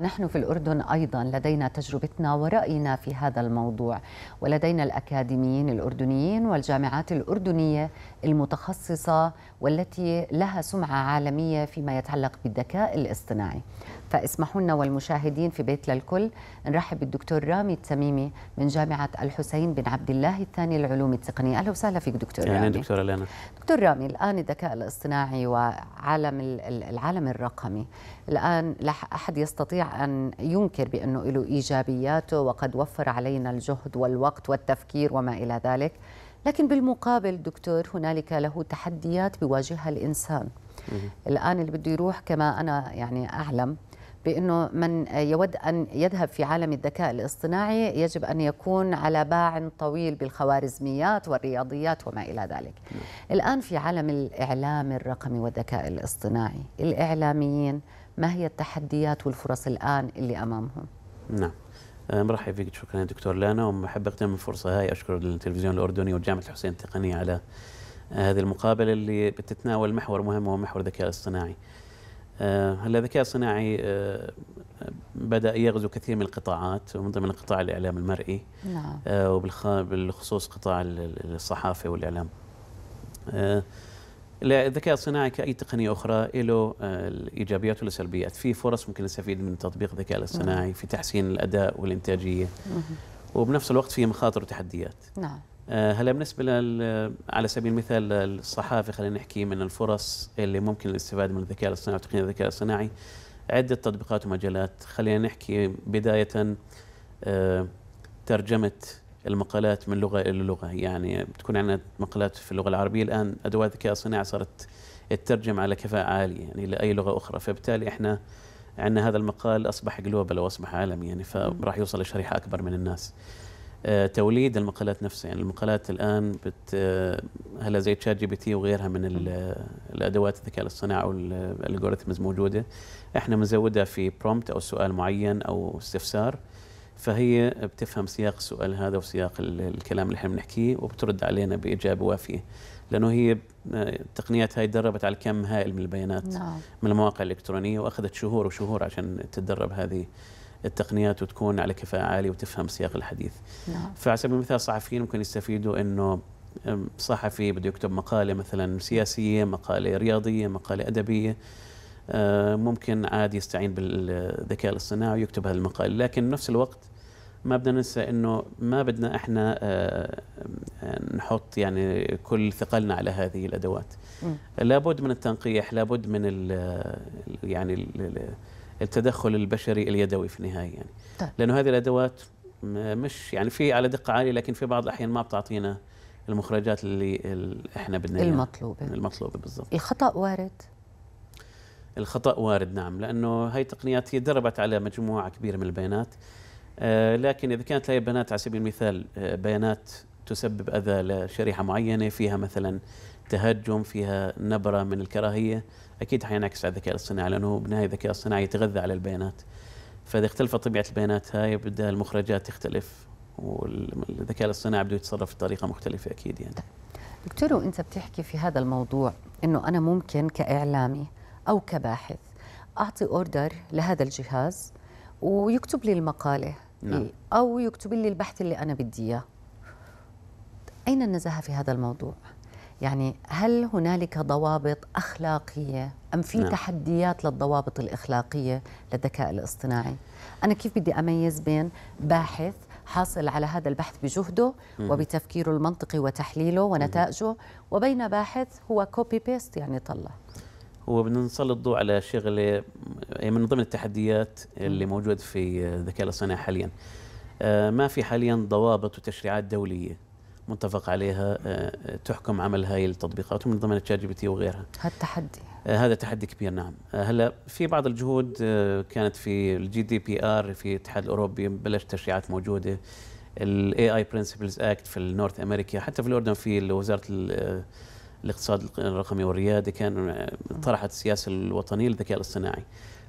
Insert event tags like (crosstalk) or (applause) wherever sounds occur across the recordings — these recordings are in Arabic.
نحن في الأردن أيضا لدينا تجربتنا ورأينا في هذا الموضوع ولدينا الأكاديميين الأردنيين والجامعات الأردنية المتخصصة والتي لها سمعة عالمية فيما يتعلق بالذكاء الاصطناعي فاسمحوا لنا والمشاهدين في بيت للكل نرحب بالدكتور رامي التميمي من جامعة الحسين بن عبد الله الثاني للعلوم التقنية أهلا وسهلا فيك دكتور يعني رامي دكتورة لنا دكتور رامي الآن الذكاء الاصطناعي وعالم العالم الرقمي الآن لا أحد يستطيع أن ينكر بأنه له إيجابياته وقد وفر علينا الجهد والوقت والتفكير وما إلى ذلك لكن بالمقابل دكتور هنالك له تحديات بيواجهها الإنسان الآن اللي بده يروح كما أنا يعني أعلم بأنه من يود أن يذهب في عالم الذكاء الاصطناعي يجب أن يكون على باع طويل بالخوارزميات والرياضيات وما إلى ذلك نعم. الآن في عالم الإعلام الرقمي والذكاء الاصطناعي الإعلاميين ما هي التحديات والفرص الآن اللي أمامهم؟ نعم أه، مرحبا فيك شكرا دكتور لانا ومحب اغتنم الفرصة هاي أشكر التلفزيون الأردني وجامعة الحسين التقنية على أه، هذه المقابلة اللي بتتناول محور مهم وهو محور الذكاء الاصطناعي آه، هلا الذكاء الصناعي آه، بدأ يغزو كثير من القطاعات ومن ضمن قطاع الإعلام المرئي نعم. آه، وبالخصوص قطاع الصحافة والإعلام الذكاء الصناعي كأي تقنية أخرى له الايجابيات وسلبيات في فرص ممكن نستفيد من تطبيق الذكاء نعم. الصناعي في تحسين الأداء والإنتاجية وبنفس الوقت في مخاطر وتحديات نعم آه، هلا بالنسبه لل على سبيل المثال الصحافه خلينا نحكي من الفرص اللي ممكن الاستفاده من الذكاء الاصطناعي وتقنيه الذكاء الاصطناعي عده تطبيقات ومجالات خلينا نحكي بدايه آه، ترجمه المقالات من لغه الى لغه يعني بتكون عندنا مقالات في اللغه العربيه الان ادوات الذكاء الصناعي صارت تترجم على كفاءه عاليه يعني لاي لغه اخرى فبالتالي احنا عندنا هذا المقال اصبح جلوبال واصبح عالمي يعني فراح يوصل لشريحه اكبر من الناس آه، توليد المقالات نفسها يعني المقالات الان بت آه، هلا زي تشات جي بي تي وغيرها من آه، الادوات الذكاء الاصطناعي والالجوريثمز موجوده احنا بنزودها في برومبت او سؤال معين او استفسار فهي بتفهم سياق السؤال هذا وسياق الكلام اللي احنا بنحكيه وبترد علينا باجابه وافيه لانه هي التقنيات هاي دربت على كم هائل من البيانات نعم. من المواقع الالكترونيه واخذت شهور وشهور عشان تتدرب هذه التقنيات وتكون على كفاءه عاليه وتفهم سياق الحديث. نعم. فعلى سبيل المثال الصحفيين ممكن يستفيدوا انه صحفي بده يكتب مقاله مثلا سياسيه، مقاله رياضيه، مقاله ادبيه أه، ممكن عادي يستعين بالذكاء الاصطناعي ويكتب هذه المقاله، لكن نفس الوقت ما بدنا ننسى انه ما بدنا احنا أه، نحط يعني كل ثقلنا على هذه الادوات. لابد من التنقيح، لابد من ال يعني ال التدخل البشري اليدوي في النهايه يعني طيب. لانه هذه الادوات مش يعني في على دقه عاليه لكن في بعض الاحيان ما بتعطينا المخرجات اللي احنا بدنا اياها المطلوبه المطلوبه بالضبط الخطا وارد الخطا وارد نعم لانه هاي التقنيات هي دربت على مجموعه كبيره من البيانات آه، لكن اذا كانت هاي البيانات على سبيل المثال آه، بيانات تسبب اذى لشريحه معينه فيها مثلا تهجم فيها نبره من الكراهيه اكيد حينعكس على الذكاء الاصطناعي لانه بالنهايه الذكاء الاصطناعي يتغذى على البيانات فاذا اختلفت طبيعه البيانات هاي بدا المخرجات تختلف والذكاء الاصطناعي بده يتصرف بطريقه مختلفه اكيد يعني دكتور وانت بتحكي في هذا الموضوع انه انا ممكن كاعلامي او كباحث اعطي اوردر لهذا الجهاز ويكتب لي المقاله نعم. او يكتب لي البحث اللي انا بدي اياه اين النزاهه في هذا الموضوع يعني هل هنالك ضوابط اخلاقيه ام في نعم. تحديات للضوابط الاخلاقيه للذكاء الاصطناعي انا كيف بدي اميز بين باحث حاصل على هذا البحث بجهده وبتفكيره المنطقي وتحليله ونتائجه وبين باحث هو كوبي بيست يعني طلع هو بدنا نسلط الضوء على شغله هي يعني من ضمن التحديات اللي موجود في الذكاء الاصطناعي حاليا آه، ما في حاليا ضوابط وتشريعات دوليه متفق عليها آه، آه، تحكم عمل هاي التطبيقات ومن ضمنها تشات جي بي تي وغيرها هالتحدي آه، هذا تحدي كبير نعم هلا في بعض الجهود كانت في الجي دي بي ار في الاتحاد الاوروبي بلش تشريعات موجوده الاي اي برنسبلز اكت في النورث امريكا حتى في الاردن في وزاره الاقتصاد الرقمي والرياده كان طرحت السياسه الوطنيه للذكاء الاصطناعي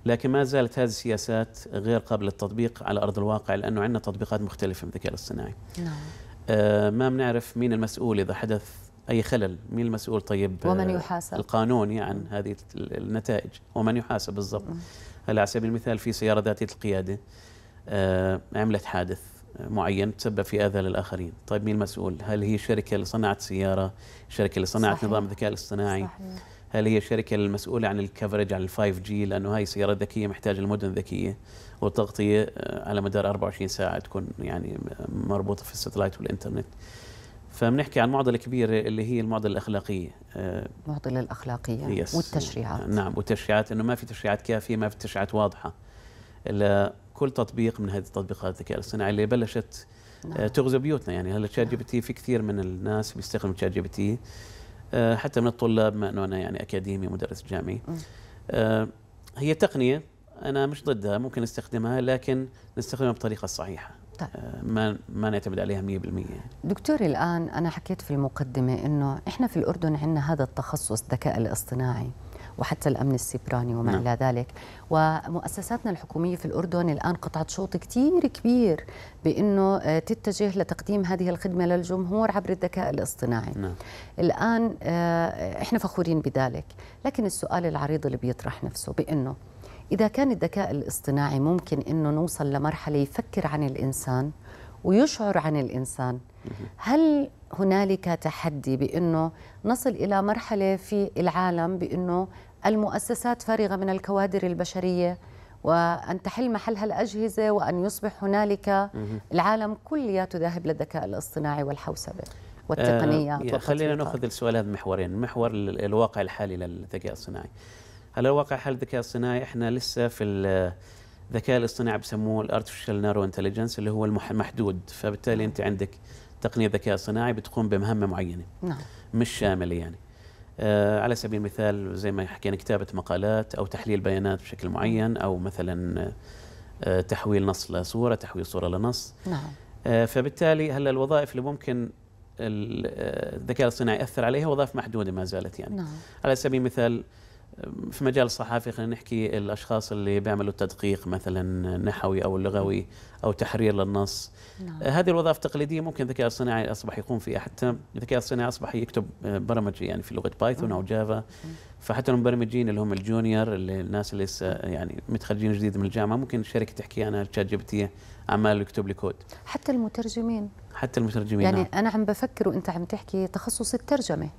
لكن ما زالت هذه السياسات غير قابله للتطبيق على ارض الواقع لانه عندنا تطبيقات مختلفه من الذكاء الاصطناعي نعم آه، ما بنعرف مين المسؤول إذا حدث أي خلل مين المسؤول طيب آه، ومن يحاسب القانون يعني هذه النتائج ومن يحاسب بالضبط هلا على سبيل المثال في سيارة ذاتية القيادة آه، عملت حادث معين تسبب في اذى للاخرين، طيب مين المسؤول؟ هل هي الشركه اللي صنعت سياره؟ الشركه اللي صنعت صحيح. نظام الذكاء الاصطناعي؟ صحيح. هل هي الشركه المسؤوله عن الكفرج عن الفايف جي لانه هاي سيارات ذكيه محتاجه المدن ذكيه والتغطيه آه، على مدار 24 ساعه تكون يعني مربوطه في الستلايت والانترنت فبنحكي عن معضله كبيره اللي هي المعضله الاخلاقيه المعضله آه، الاخلاقيه يس. والتشريعات نعم والتشريعات انه ما في تشريعات كافيه ما في تشريعات واضحه لكل تطبيق من هذه التطبيقات الذكاء الاصطناعي اللي بلشت آه، نعم. تغزو بيوتنا يعني هلا تشات جي بي تي في كثير من الناس بيستخدموا تشات جي بي تي آه، حتى من الطلاب ما انه انا يعني اكاديمي مدرس جامعي آه، هي تقنيه انا مش ضدها ممكن نستخدمها لكن نستخدمها بطريقه صحيحه طيب. آه، ما ما نعتمد عليها 100% دكتور الان انا حكيت في المقدمه انه احنا في الاردن عندنا هذا التخصص الذكاء الاصطناعي وحتى الأمن السيبراني وما نعم. إلى ذلك ومؤسساتنا الحكومية في الأردن الآن قطعت شوط كثير كبير بأنه آه، تتجه لتقديم هذه الخدمة للجمهور عبر الذكاء الاصطناعي نعم. الآن آه، إحنا فخورين بذلك لكن السؤال العريض اللي بيطرح نفسه بأنه إذا كان الذكاء الاصطناعي ممكن أنه نوصل لمرحلة يفكر عن الإنسان ويشعر عن الإنسان هل هنالك تحدي بأنه نصل إلى مرحلة في العالم بأنه المؤسسات فارغة من الكوادر البشرية وأن تحل محلها الأجهزة وأن يصبح هنالك العالم كلياته ذاهب للذكاء الاصطناعي والحوسبة والتقنيات آه خلينا ناخذ السؤال هذا محورين محور الواقع الحالي للذكاء الصناعي هل الواقع حال الذكاء الصناعي احنا لسه في الذكاء الاصطناعي بسموه الارتفيشال نارو انتليجنس اللي هو المحدود فبالتالي انت عندك تقنيه ذكاء صناعي بتقوم بمهمه معينه نعم مش شامله يعني آه، على سبيل المثال زي ما حكينا كتابة مقالات أو تحليل بيانات بشكل معين أو مثلا آه، تحويل نص لصورة تحويل صورة لنص نعم. آه، فبالتالي هلا الوظائف اللي ممكن الذكاء الصناعي يأثر عليها وظائف محدودة ما زالت يعني نعم. على سبيل المثال في مجال الصحافي خلينا نحكي الاشخاص اللي بيعملوا التدقيق مثلا نحوي او لغوي او تحرير للنص نعم. هذه الوظائف التقليديه ممكن الذكاء الصناعي اصبح يقوم فيها حتى الذكاء الصناعي اصبح يكتب برمجي يعني في لغه بايثون او جافا نعم. فحتى المبرمجين اللي هم الجونيور اللي الناس اللي لسه يعني متخرجين جديد من الجامعه ممكن الشركه تحكي انا تشات جي بي تي عمال يكتب لي كود حتى المترجمين حتى المترجمين يعني نعم. انا عم بفكر وانت عم تحكي تخصص الترجمه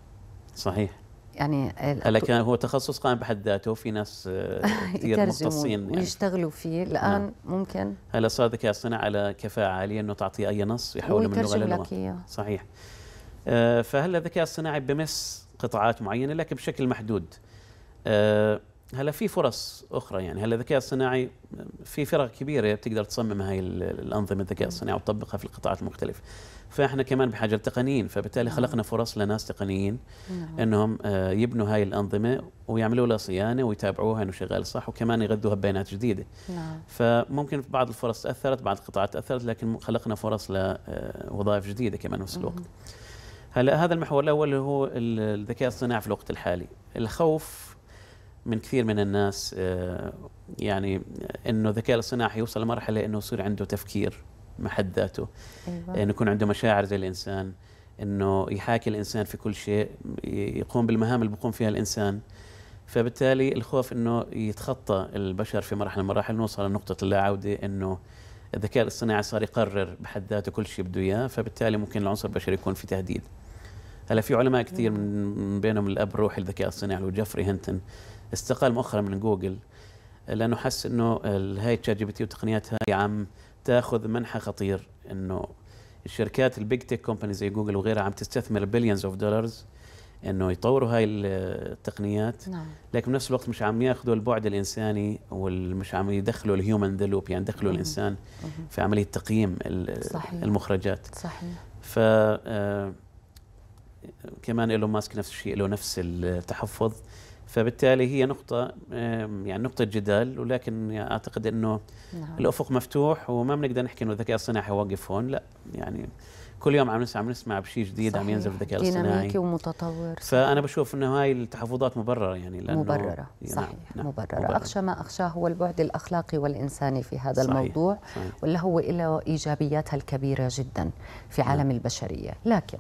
صحيح يعني لكن هو تخصص قائم بحد ذاته في ناس آه، (laughs) كثير مختصين يعني ويشتغلوا فيه الان نعم. ممكن هلا صار الذكاء الصناعي على كفاءه عاليه انه تعطيه اي نص يحوله من لغه للغه صحيح آه، فهلا الذكاء الصناعي بمس قطاعات معينه لكن بشكل محدود آه، هلا في فرص اخرى يعني هلا الذكاء الصناعي في فرق كبيره بتقدر تصمم هاي الانظمه الذكاء الصناعي وتطبقها في القطاعات المختلفه فاحنا كمان بحاجه لتقنيين فبالتالي نعم. خلقنا فرص لناس تقنيين نعم. انهم آه، يبنوا هاي الانظمه ويعملوا لها صيانه ويتابعوها انه شغال صح وكمان يغذوها ببيانات جديده نعم. فممكن بعض الفرص تاثرت بعض القطاعات تاثرت لكن خلقنا فرص لوظائف آه، جديده كمان نفس الوقت هلا هذا المحور الاول اللي هو الذكاء الصناعي في الوقت الحالي الخوف من كثير من الناس آه، يعني انه الذكاء الاصطناعي يوصل لمرحله انه يصير عنده تفكير محد ذاته أيوة. انه يكون عنده مشاعر زي الانسان انه يحاكي الانسان في كل شيء يقوم بالمهام اللي بيقوم فيها الانسان فبالتالي الخوف انه يتخطى البشر في مرحله من المراحل نوصل لنقطه اللا عوده انه الذكاء الاصطناعي صار يقرر بحد ذاته كل شيء بده اياه فبالتالي ممكن العنصر البشري يكون في تهديد هلا في علماء كثير أيوة. من بينهم الاب روحي الذكاء الصناعي وجفري هنتن استقال مؤخرا من جوجل لانه حس انه هاي تشات جي بي تي وتقنياتها عم تاخذ منحى خطير انه الشركات البيج تيك كومباني زي جوجل وغيرها عم تستثمر بليونز اوف دولارز انه يطوروا هاي التقنيات نعم. لكن بنفس الوقت مش عم ياخذوا البعد الانساني والمش عم يدخلوا الهيومن ذا لوب يعني دخلوا الانسان في عمليه تقييم صحيح. المخرجات صحيح ف آه، كمان ايلون ماسك نفس الشيء له نفس التحفظ فبالتالي هي نقطة يعني نقطة جدال ولكن اعتقد انه نعم. الافق مفتوح وما بنقدر نحكي انه الذكاء الصناعي حيوقف هون لا يعني كل يوم عم نسمع عم نسمع بشيء جديد صحيح. عم ينزل الذكاء الصناعي ديناميكي ومتطور فانا بشوف انه هاي التحفظات مبرره يعني لانه مبرره يعني صحيح نعم. نعم، مبرره اخشى ما اخشاه هو البعد الاخلاقي والانساني في هذا صحيح. الموضوع صحيح. واللي هو له ايجابياتها الكبيره جدا في نعم. عالم نعم. البشريه لكن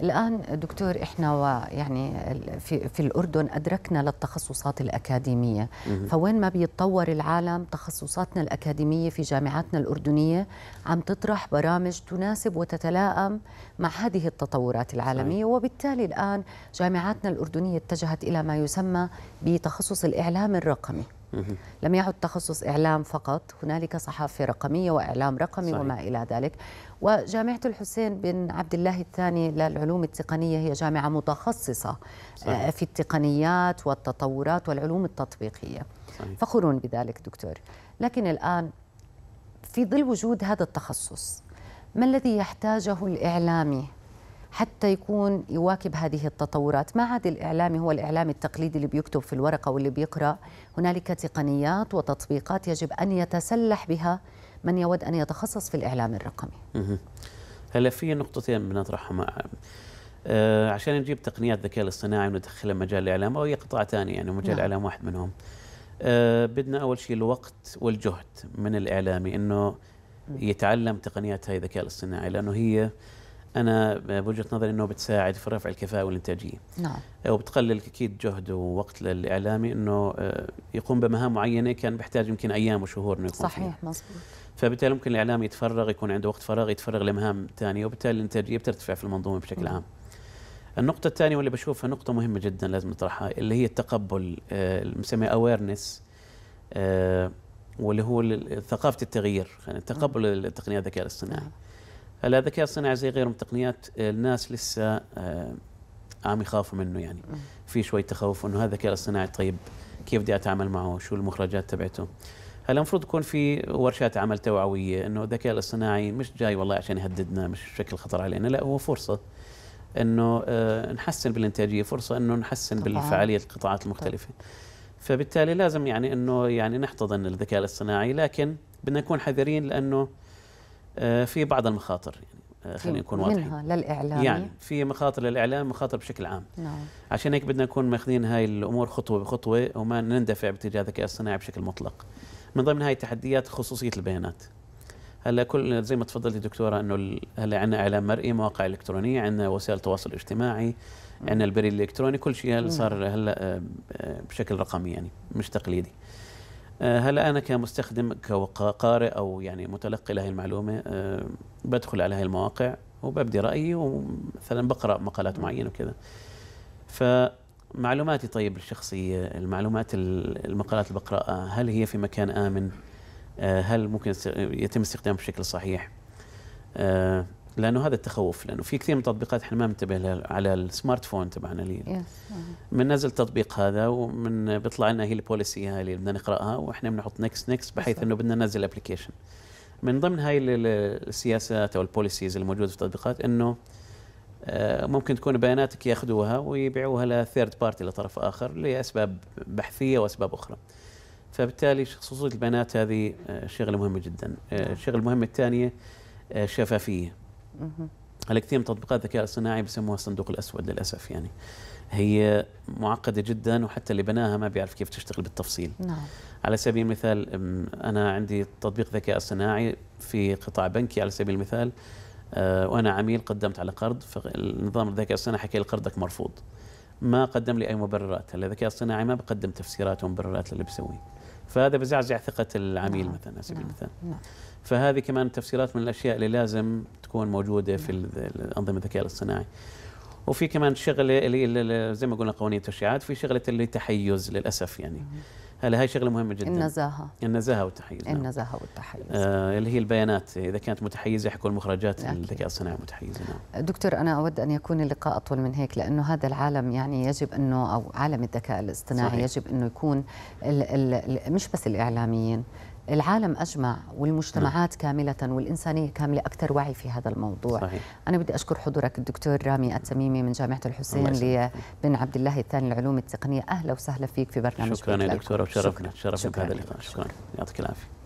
الآن دكتور إحنا ويعني في, في الأردن أدركنا للتخصصات الأكاديمية فوين ما بيتطور العالم تخصصاتنا الأكاديمية في جامعاتنا الأردنية عم تطرح برامج تناسب وتتلائم مع هذه التطورات العالمية وبالتالي الآن جامعاتنا الأردنية اتجهت إلى ما يسمى بتخصص الإعلام الرقمي لم يعد تخصص إعلام فقط هنالك صحافة رقمية وإعلام رقمي صحيح. وما إلى ذلك وجامعة الحسين بن عبد الله الثاني للعلوم التقنية هي جامعة متخصصة آه، صحيح. في التقنيات والتطورات والعلوم التطبيقية فخورون بذلك دكتور لكن الآن في ظل وجود هذا التخصص ما الذي يحتاجه الإعلامي حتى يكون يواكب هذه التطورات ما عاد الإعلامي هو الإعلام التقليدي اللي بيكتب في الورقة واللي بيقرأ هنالك تقنيات وتطبيقات يجب أن يتسلح بها من يود أن يتخصص في الإعلام الرقمي هلا في نقطتين بنطرحهم آه عشان نجيب تقنيات الذكاء الاصطناعي وندخلها مجال الاعلام أو هي قطاع ثاني يعني مجال الاعلام نعم. واحد منهم آه بدنا اول شيء الوقت والجهد من الاعلامي انه يتعلم تقنيات هاي الذكاء الاصطناعي لانه هي انا بوجهه نظري انه بتساعد في رفع الكفاءه والانتاجيه نعم وبتقلل اكيد جهد ووقت للاعلامي انه آه، يقوم بمهام معينه كان بيحتاج يمكن ايام وشهور انه يقوم صحيح مظبوط فبالتالي ممكن الاعلام يتفرغ يكون عنده وقت فراغ يتفرغ لمهام ثانيه وبالتالي الانتاجيه بترتفع في المنظومه بشكل نعم. عام النقطة الثانية واللي بشوفها نقطة مهمة جدا لازم نطرحها اللي هي التقبل آه، المسمي اويرنس آه، واللي هو ثقافة التغيير يعني تقبل نعم. التقنيات الذكاء الاصطناعي نعم. هلا الذكاء الصناعي زي غيره من التقنيات آه، الناس لسه آه، عم يخافوا منه يعني في شوي تخوف انه هذا الذكاء الصناعي طيب كيف بدي اتعامل معه شو المخرجات تبعته هلا المفروض يكون في ورشات عمل توعويه انه الذكاء الاصطناعي مش جاي والله عشان يهددنا مش شكل خطر علينا لا هو فرصه انه آه، نحسن بالانتاجيه فرصه انه نحسن طبعا. بالفعاليه القطاعات طيب. المختلفه طبعا. فبالتالي لازم يعني انه يعني نحتضن الذكاء الاصطناعي لكن بدنا نكون حذرين لانه آه، في بعض المخاطر يعني آه، خلينا نكون واضحين منها للاعلام يعني في مخاطر للاعلام مخاطر بشكل عام نعم عشان هيك بدنا نكون ماخذين هاي الامور خطوه بخطوه وما نندفع باتجاه الذكاء الصناعي بشكل مطلق من ضمن هاي التحديات خصوصيه البيانات هلا كل زي ما تفضلتي دكتوره انه هلا عندنا اعلام مرئي مواقع الكترونيه عندنا وسائل التواصل الاجتماعي عندنا البريد الالكتروني كل شيء نعم. صار هلا آه، بشكل رقمي يعني مش تقليدي آه، هلا أنا كمستخدم كقارئ أو يعني متلقي لهي المعلومة آه، بدخل على هاي المواقع وببدي رأيي ومثلا بقرأ مقالات معينة وكذا فمعلوماتي طيب الشخصية المعلومات المقالات اللي بقرأها هل هي في مكان آمن آه، هل ممكن يتم استخدامها بشكل صحيح لانه هذا التخوف لانه في كثير من التطبيقات احنا ما منتبه لها على السمارت فون تبعنا اللي بننزل التطبيق هذا ومن بيطلع لنا هي البوليسي هاي اللي بدنا نقراها واحنا بنحط نكست نكست بحيث انه بدنا ننزل ابلكيشن من ضمن هاي السياسات او البوليسيز الموجوده في التطبيقات انه آه، ممكن تكون بياناتك ياخذوها ويبيعوها لثيرد بارتي لطرف اخر لاسباب بحثيه واسباب اخرى. فبالتالي خصوصيه البيانات هذه آه، شغله مهمه جدا. آه، نعم. الشغله المهمه الثانيه الشفافيه. هلا كثير من تطبيقات الذكاء الصناعي بسموها الصندوق الاسود للاسف يعني هي معقده جدا وحتى اللي بناها ما بيعرف كيف تشتغل بالتفصيل نعم. على سبيل المثال انا عندي تطبيق ذكاء صناعي في قطاع بنكي على سبيل المثال آه، وانا عميل قدمت على قرض فالنظام الذكاء الصناعي حكى لي قرضك مرفوض ما قدم لي اي مبررات هلا الذكاء الصناعي ما بقدم تفسيرات ومبررات للي بسويه فهذا بزعزع ثقة العميل نعم. مثلا على نعم، سبيل المثال نعم. فهذه كمان تفسيرات من الأشياء اللي لازم تكون موجودة في أنظمة الذكاء الاصطناعي وفي كمان شغله اللي زي ما قلنا قوانين التشريعات في شغله اللي تحيز للاسف يعني هلا هاي شغله مهمه جدا النزاهه النزاهه والتحيز نعم. النزاهه والتحيز آه اللي هي البيانات اذا كانت متحيزه حيكون مخرجات الذكاء الصناعي متحيزه نعم. دكتور انا اود ان يكون اللقاء اطول من هيك لانه هذا العالم يعني يجب انه او عالم الذكاء الاصطناعي صحيح. يجب انه يكون الـ ال ال مش بس الاعلاميين العالم أجمع والمجتمعات نعم. كاملة والإنسانية كاملة أكثر وعي في هذا الموضوع صحيح. أنا بدي أشكر حضورك الدكتور رامي التميمي من جامعة الحسين لبن عبد الله الثاني للعلوم التقنية أهلا وسهلا فيك في برنامج شكرا يا دكتورة شكرا شكرا بهذا اللقاء شكرا يعطيك العافية